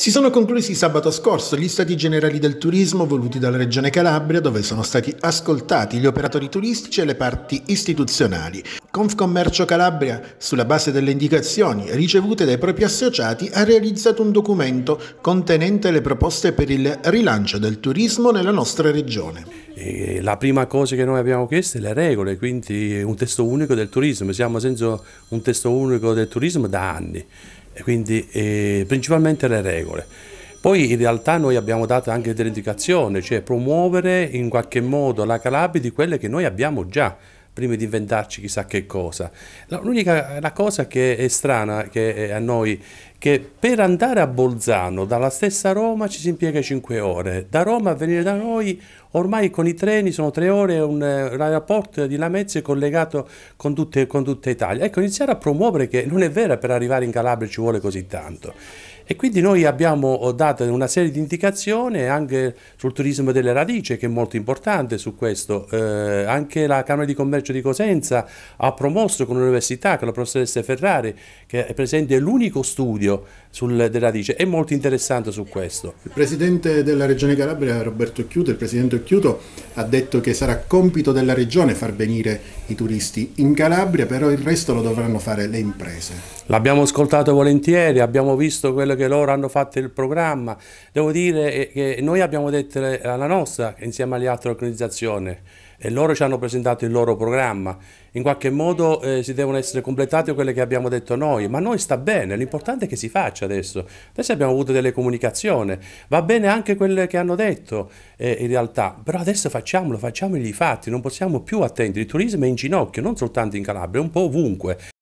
Si sono conclusi sabato scorso gli stati generali del turismo voluti dalla Regione Calabria dove sono stati ascoltati gli operatori turistici e le parti istituzionali. Confcommercio Calabria, sulla base delle indicazioni ricevute dai propri associati, ha realizzato un documento contenente le proposte per il rilancio del turismo nella nostra regione. La prima cosa che noi abbiamo chiesto è le regole, quindi un testo unico del turismo, siamo senza un testo unico del turismo da anni quindi eh, principalmente le regole. Poi in realtà noi abbiamo dato anche delle indicazioni, cioè promuovere in qualche modo la Calabria di quelle che noi abbiamo già prima di inventarci chissà che cosa. L'unica la cosa che è strana che è a noi che per andare a Bolzano dalla stessa Roma ci si impiega 5 ore, da Roma a venire da noi ormai con i treni sono 3 ore, un, l'aeroporto eh, di Lamezia è collegato con, tutte, con tutta Italia. Ecco, iniziare a promuovere che non è vero per arrivare in Calabria ci vuole così tanto. E quindi noi abbiamo eh, dato una serie di indicazioni anche sul turismo delle radici, che è molto importante su questo. Eh, anche la Camera di Commercio di Cosenza ha promosso con l'università, con la professoressa Ferrari, che è presente l'unico studio sul, delle radici, è molto interessante su questo. Il Presidente della Regione Calabria, Roberto Chiuto, il Presidente Occhiuto, ha detto che sarà compito della Regione far venire i turisti in Calabria, però il resto lo dovranno fare le imprese. L'abbiamo ascoltato volentieri, abbiamo visto quello che loro hanno fatto il programma. Devo dire eh, che noi abbiamo detto eh, la nostra insieme alle altre organizzazioni e loro ci hanno presentato il loro programma. In qualche modo eh, si devono essere completate quelle che abbiamo detto noi, ma noi sta bene, l'importante è che si faccia adesso. Adesso abbiamo avuto delle comunicazioni, va bene anche quelle che hanno detto eh, in realtà, però adesso facciamolo, facciamoli i fatti, non possiamo più attendere. Il turismo è in ginocchio, non soltanto in Calabria, un po' ovunque.